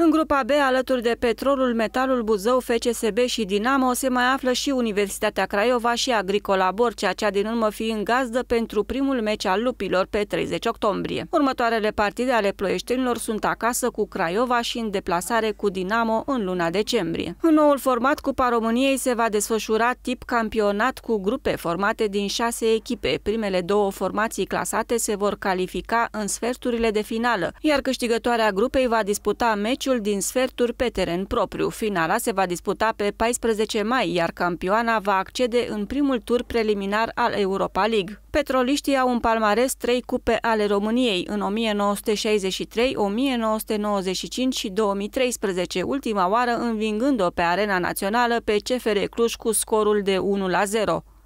În grupa B, alături de Petrolul, Metalul Buzău, FCSB și Dinamo, se mai află și Universitatea Craiova și Agricola Borcea, cea din urmă fiind gazdă pentru primul meci al lupilor pe 30 octombrie. Următoarele partide ale ploieștenilor sunt acasă cu Craiova și în deplasare cu Dinamo în luna decembrie. În noul format, Cupa României se va desfășura tip campionat cu grupe formate din șase echipe. Primele două formații clasate se vor califica în sferturile de finală, iar câștigătoarea grupei va disputa meciul meciul din sferturi pe teren propriu. Finala se va disputa pe 14 mai, iar campioana va accede în primul tur preliminar al Europa League. Petroliștii au în palmares trei cupe ale României în 1963, 1995 și 2013, ultima oară învingând-o pe arena națională pe CFR Cluj cu scorul de 1 la 0.